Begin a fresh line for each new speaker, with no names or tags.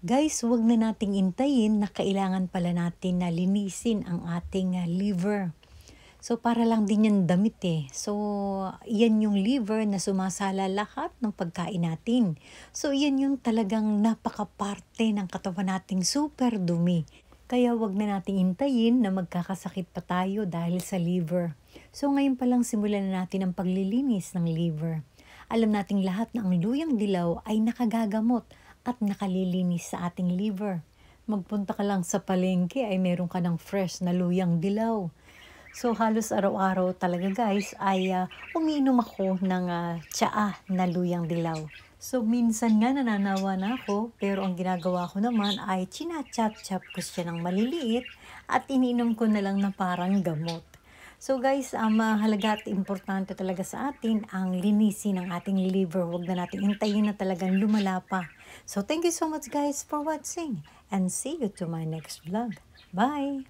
Guys, huwag na nating intayin na kailangan pala natin na linisin ang ating ah, liver. So para lang din yan damit eh. So yan yung liver na sumasala lahat ng pagkain natin. So yan yung talagang napakaparte ng katawan nating super dumi. Kaya huwag na nating intayin na magkakasakit pa tayo dahil sa liver. So ngayon pa lang simulan na natin ang paglilinis ng liver. Alam nating lahat na ang luyang dilaw ay nakagagamot at nakalilinis sa ating liver. Magpunta ka lang sa palengke ay meron ka ng fresh na luyang dilaw. So halos araw-araw talaga guys ay uh, umiinom ako ng uh, tsaa na luyang dilaw. So minsan nga nananawa na ako pero ang ginagawa ko naman ay chinachap-chap ko siya ng maliliit at iniinom ko na lang na parang gamot. So guys, ang um, mahalaga at importante talaga sa atin ang linisin ng ating liver. Huwag na natin hintayin na talagang lumala pa. So thank you so much guys for watching and see you to my next vlog. Bye!